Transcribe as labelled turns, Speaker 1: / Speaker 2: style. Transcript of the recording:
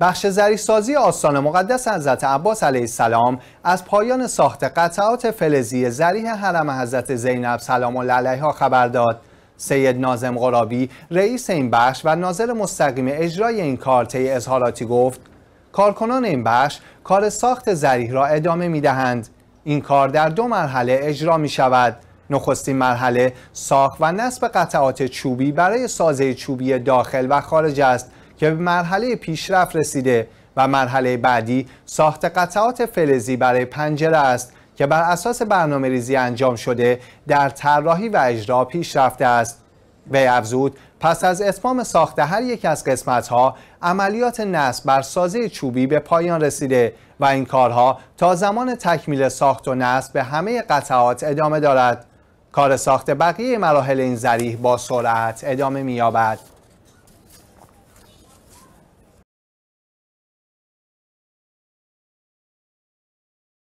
Speaker 1: بخش سازی آستان مقدس حضرت عباس علیه السلام از پایان ساخت قطعات فلزی زریح حرم حضرت زینب سلام الله علیها خبر داد سید نازم غرابی رئیس این بخش و ناظر مستقیم اجرای این کار طی اظهاراتی گفت کارکنان این بخش کار ساخت زریح را ادامه می دهند. این کار در دو مرحله اجرا می شود نخستین مرحله ساخت و نصب قطعات چوبی برای سازه چوبی داخل و خارج است که به مرحله پیشرفت رسیده و مرحله بعدی ساخت قطعات فلزی برای پنجره است که بر اساس برنامه ریزی انجام شده در طراحی و اجرا پیش است و افزود پس از اتمام ساخت هر یک از قسمت ها عملیات نصب بر سازه چوبی به پایان رسیده و این کارها تا زمان تکمیل ساخت و نصب به همه قطعات ادامه دارد کار ساخت بقیه مراحل این ذریح با سرعت ادامه می‌یابد